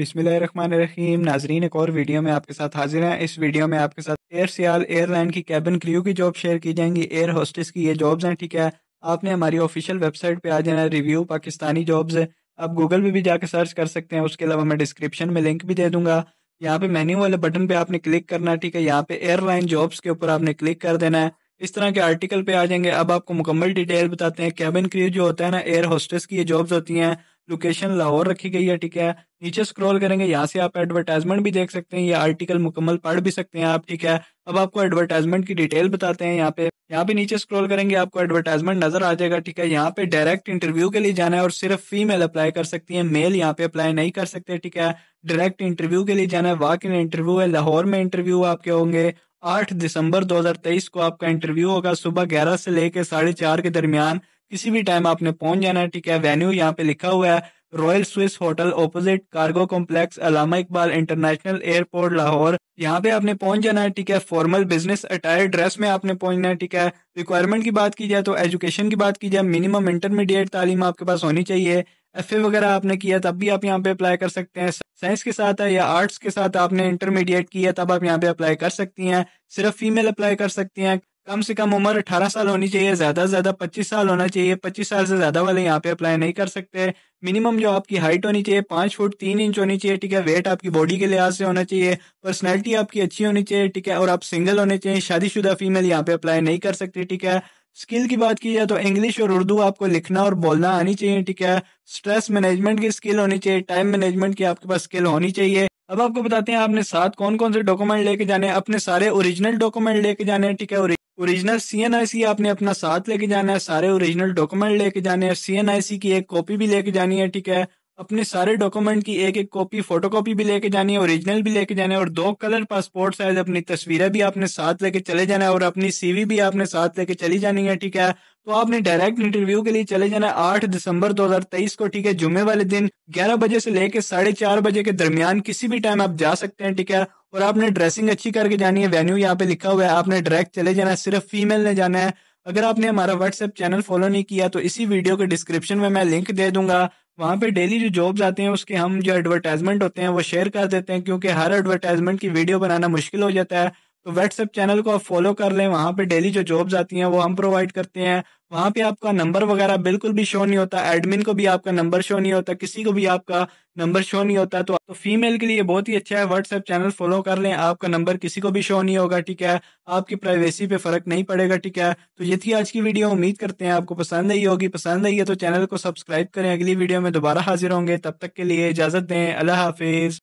बिस्मिल्लाहिर्रहमानिर्रहीम नाजरीन एक और वीडियो में आपके साथ हाजिर हैं इस वीडियो में आपके साथ एयर सियाल एयरलाइन की कैबिन क्रू की जॉब शेयर की जाएंगी एयर होस्टेस की ये जॉब्स हैं ठीक है आपने हमारी ऑफिशियल वेबसाइट पे आ जाना है रिव्यू पाकिस्तानी जॉब्स है आप गूगल पे भी जाकर सर्च कर सकते हैं उसके अलावा मैं डिस्क्रिप्शन में लिंक भी दे दूंगा यहाँ पे मेन्यू वाले बटन पर आपने क्लिक करना है ठीक है यहाँ पे एयरलाइन जॉब्स के ऊपर आपने क्लिक कर देना है इस तरह के आर्टिकल पे आ जाएंगे अब आपको मुकम्मल डिटेल बताते हैं कैबिन क्रू जो होता है ना एयर होस्टेस की ये जॉब्स होती हैं लोकेशन लाहौर रखी गई है ठीक है नीचे स्क्रॉल करेंगे यहाँ से आप एडवर्टाइजमेंट भी देख सकते हैं ये आर्टिकल मुकम्मल पढ़ भी सकते हैं आप ठीक है अब आपको एडवर्टाइजमेंट की डिटेल बताते हैं यहाँ पे यहाँ पे नीचे स्क्रॉल करेंगे आपको एडवर्टाइजमेंट नजर आ जाएगा ठीक है यहाँ पे डायरेक्ट इंटरव्यू के लिए जाना है और सिर्फ फीमेल अप्लाई कर सकती है मेल यहाँ पे अप्लाई नहीं कर सकते ठीक है डायरेक्ट इंटरव्यू के लिए जाना है वाक इन इंटरव्यू है लाहौर में इंटरव्यू आपके होंगे आठ दिसंबर दो को आपका इंटरव्यू होगा सुबह ग्यारह से लेकर साढ़े चार के दरमियान किसी भी टाइम आपने पहुंच जाना है ठीक है वेन्यू यहाँ पे लिखा हुआ है Royal Swiss Hotel opposite cargo complex Allama Iqbal International Airport Lahore यहाँ पे आपने पहुंच जाना है ठीक है फॉर्मल बिजनेस अटायर ड्रेस में आपने पहुंचना है ठीक है रिक्वायरमेंट की बात की जाए तो एजुकेशन की बात की जाए मिनिमम इंटरमीडिएट तालीम आपके पास होनी चाहिए एफ वगैरह आपने किया तब भी आप यहाँ पे अप्लाई कर सकते हैं साइंस के साथ है या आर्ट्स के साथ आपने इंटरमीडिएट किया तब आप यहाँ पे अप्लाई कर सकती हैं सिर्फ फीमेल अप्लाई कर सकती हैं कम से कम उम्र अठारह साल होनी चाहिए ज़्यादा से ज़्यादा पच्चीस साल होना चाहिए पच्चीस साल से ज़्यादा वाले यहाँ पे अप्लाई नहीं कर सकते मिनिमम जो आपकी हाइट होनी चाहिए पांच फुट तीन इंच होनी चाहिए ठीक है वेट आपकी बॉडी के लिहाज से होना चाहिए पर्सनैलिटी आपकी अच्छी होनी चाहिए ठीक है और आप सिंगल होने चाहिए शादीशुदा फीमेल यहाँ पे अप्लाई नहीं कर सकते ठीक है स्किल की बात की जाए तो इंग्लिश और उर्दू आपको लिखना और बोलना आनी चाहिए ठीक है स्ट्रेस मैनेजमेंट की स्किल होनी चाहिए टाइम मैनेजमेंट की आपके पास स्किल होनी चाहिए अब आपको बताते हैं आपने साथ कौन कौन से डॉक्यूमेंट लेके जाने अपने सारे ओरिजिनल डॉक्यूमेंट लेके जाने ठीक है ओरिजिनल सीएनआईसी आपने अपना साथ लेके जाना है सारे ओरिजिनल डॉक्यूमेंट लेके जाने हैं सीएनआईसी की एक कॉपी भी लेके जानी है ठीक है अपने सारे डॉक्यूमेंट की एक एक कॉपी फोटो कॉपी भी लेके जानी है ओरिजिनल भी लेके जाना है और दो कलर पासपोर्ट साइज अपनी तस्वीरें भी आपने साथ लेके चले जाना है और अपनी सीवी भी आपने साथ लेके चली जानी है ठीक है तो आपने डायरेक्ट इंटरव्यू के लिए चले जाना है आठ दिसंबर 2023 को ठीक है जुमे वाले दिन ग्यारह बजे से लेके साढ़े चार बजे के दरमियान किसी भी टाइम आप जा सकते हैं ठीक है और आपने ड्रेसिंग अच्छी करके जानी है वेन्यू यहाँ पे लिखा हुआ है आपने डायरेक्ट चले जाना है सिर्फ फीमेल ने जाना है अगर आपने हमारा व्हाट्सएप चैनल फॉलो नहीं किया तो इसी वीडियो के डिस्क्रिप्शन में मैं लिंक दे दूंगा वहाँ पे डेली जो जॉब्स आते हैं उसके हम जो एडवर्टाइजमेंट होते हैं वो शेयर कर देते हैं क्योंकि हर एडवर्टाइजमेंट की वीडियो बनाना मुश्किल हो जाता है तो व्हाट्सएप चैनल को आप फॉलो कर लें वहाँ पे डेली जो जॉब्स आती हैं वो हम प्रोवाइड करते हैं वहाँ पे आपका नंबर वगैरह बिल्कुल भी शो नहीं होता एडमिन को भी आपका नंबर शो नहीं होता किसी को भी आपका नंबर शो नहीं होता तो, तो फीमेल के लिए बहुत ही अच्छा है व्हाट्सएप चैनल फॉलो कर लें आपका नंबर किसी को भी शो नहीं होगा ठीक है आपकी प्राइवेसी पे फर्क नहीं पड़ेगा ठीक है तो ये थी आज की वीडियो उम्मीद करते हैं आपको पसंद आई होगी पसंद आई है तो चैनल को सब्सक्राइब करें अगली वीडियो में दोबारा हाजिर होंगे तब तक के लिए इजाजत दें अल्लाह हाफिज